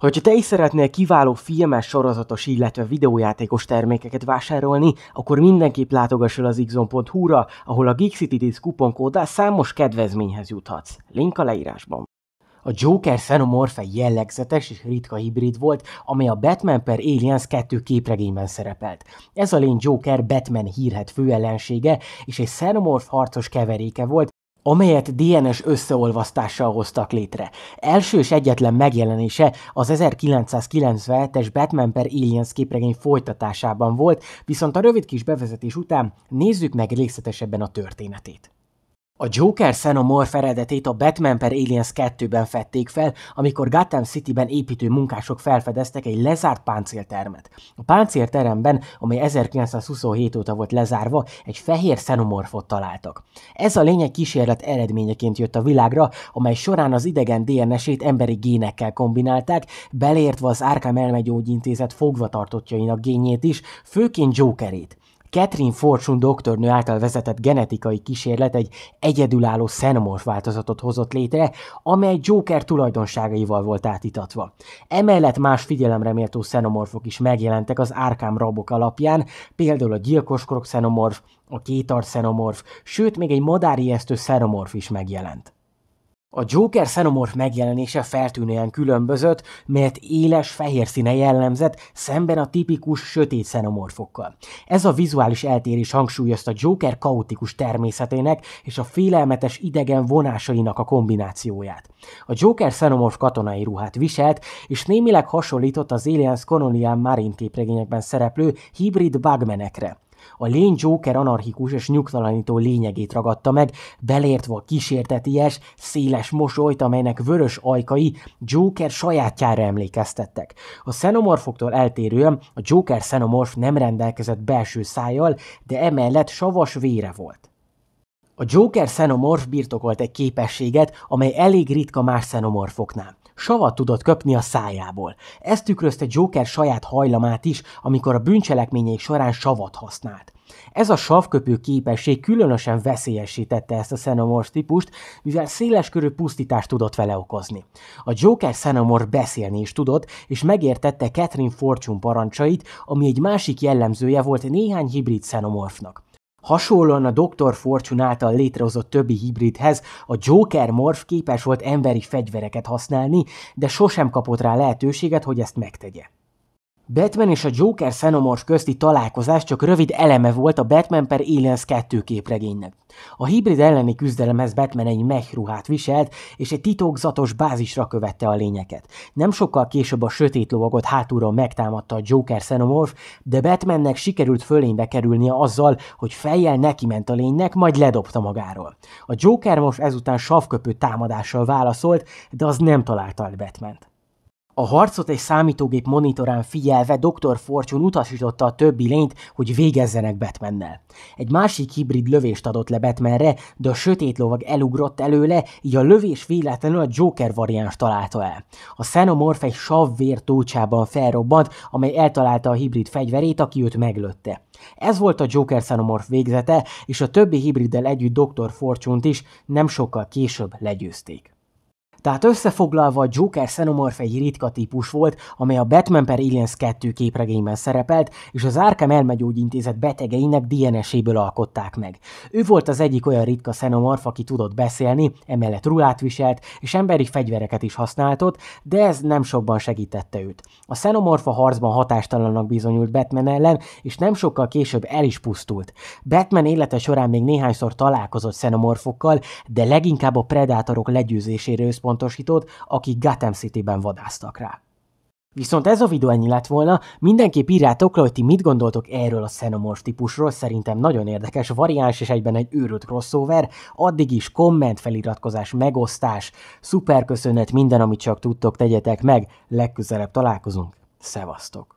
Hogyha te is szeretnél kiváló filmes, sorozatos, illetve videójátékos termékeket vásárolni, akkor mindenképp látogass el az xonhu ra ahol a GeekCityDisc kuponkóddal számos kedvezményhez juthatsz. Link a leírásban. A Joker Xenomorph egy jellegzetes és ritka hibrid volt, amely a Batman per Aliens 2 képregényben szerepelt. Ez a lény Joker Batman hírhet főellensége, és egy Xenomorph harcos keveréke volt, amelyet DNS összeolvasztással hoztak létre. Első és egyetlen megjelenése az 1997-es Batman per Aliens képregény folytatásában volt, viszont a rövid kis bevezetés után nézzük meg részletesebben a történetét. A Joker Xenomorph eredetét a Batman per Aliens 2-ben fették fel, amikor Gotham City-ben építő munkások felfedeztek egy lezárt páncéltermet. A páncélteremben, amely 1927 óta volt lezárva, egy fehér Xenomorphot találtak. Ez a lényeg kísérlet eredményeként jött a világra, amely során az idegen DNS-ét emberi génekkel kombinálták, beleértve az Arkham elmegyógyintézet fogvatartottjainak génjét is, főként Jokerét. Catherine Fortune doktornő által vezetett genetikai kísérlet egy egyedülálló szenomorf változatot hozott létre, amely Joker tulajdonságaival volt átítatva. Emellett más figyelemre méltó szenomorfok is megjelentek az Arkham rabok alapján, például a gyilkoskrok szenomorf, a kétar szenomorf, sőt még egy madári esztő szenomorf is megjelent. A Joker szenomorf megjelenése feltűnően különbözött, mert éles fehér színe jellemzett szemben a tipikus sötét szenomorfokkal. Ez a vizuális eltérés hangsúlyozta Joker kaotikus természetének és a félelmetes idegen vonásainak a kombinációját. A Joker szenomorf katonai ruhát viselt, és némileg hasonlított az Aliens Colonial Marine képregényekben szereplő hibrid bugmenekre a lény Joker anarchikus és nyugtalanító lényegét ragadta meg, belértve a kísérteties, széles mosolyt, amelynek vörös ajkai Joker sajátjára emlékeztettek. A szenomorfoktól eltérően a Joker szenomorf nem rendelkezett belső szájjal, de emellett savas vére volt. A Joker szenomorf birtokolt egy képességet, amely elég ritka más szenomorfoknál. Savat tudott köpni a szájából. Ez tükrözte Joker saját hajlamát is, amikor a bűncselekményei során savat használt. Ez a savköpő képesség különösen veszélyesítette ezt a szenomors típust, mivel széleskörű pusztítást tudott vele okozni. A Joker szenomor beszélni is tudott, és megértette Catherine Fortune parancsait, ami egy másik jellemzője volt néhány hibrid szenomorfnak. Hasonlóan a Dr. Fortune által létrehozott többi hibridhez a Joker morf képes volt emberi fegyvereket használni, de sosem kapott rá lehetőséget, hogy ezt megtegye. Batman és a Joker Xenomorph közti találkozás csak rövid eleme volt a Batman per Aliens 2 képregénynek. A hibrid elleni küzdelemhez Batman egy mechruhát viselt, és egy titokzatos bázisra követte a lényeket. Nem sokkal később a sötét lovagot hátulról megtámadta a Joker Xenomorph, de Batmannek sikerült fölénybe kerülnie azzal, hogy fejjel neki ment a lénynek, majd ledobta magáról. A Joker most ezután savköpő támadással válaszolt, de az nem találta el Batmant. A harcot egy számítógép monitorán figyelve Dr. Fortune utasította a többi lényt, hogy végezzenek Batmannel. Egy másik hibrid lövést adott le Batmanre, de a sötét lovag elugrott előle, így a lövés véletlenül a Joker variáns találta el. A Xenomorph egy savvér tócsában felrobbant, amely eltalálta a hibrid fegyverét, aki őt meglötte. Ez volt a Joker Xenomorph végzete, és a többi hibriddel együtt Dr. Fortune-t is nem sokkal később legyőzték. Tehát összefoglalva a Joker Xenomorph egy ritka típus volt, amely a Batman per Aliens 2 képregényben szerepelt, és az Arkham elmegyógyintézet betegeinek DNS-éből alkották meg. Ő volt az egyik olyan ritka Xenomorph, aki tudott beszélni, emellett ruhát viselt, és emberi fegyvereket is használtott, de ez nem sokban segítette őt. A Xenomorph a harcban hatástalannak bizonyult Batman ellen, és nem sokkal később el is pusztult. Batman élete során még néhányszor találkozott Xenomorphokkal, de leginkább a predátorok legyőzésére összpontosított központosítót, akik Gotham City-ben vadáztak rá. Viszont ez a videó ennyi lett volna, mindenképp írjátok le, hogy ti mit gondoltok erről a Xenomorph típusról, szerintem nagyon érdekes, variáns és egyben egy őrült crossover, addig is komment, feliratkozás, megosztás, szuper köszönet, minden, amit csak tudtok, tegyetek meg, legközelebb találkozunk, szevasztok!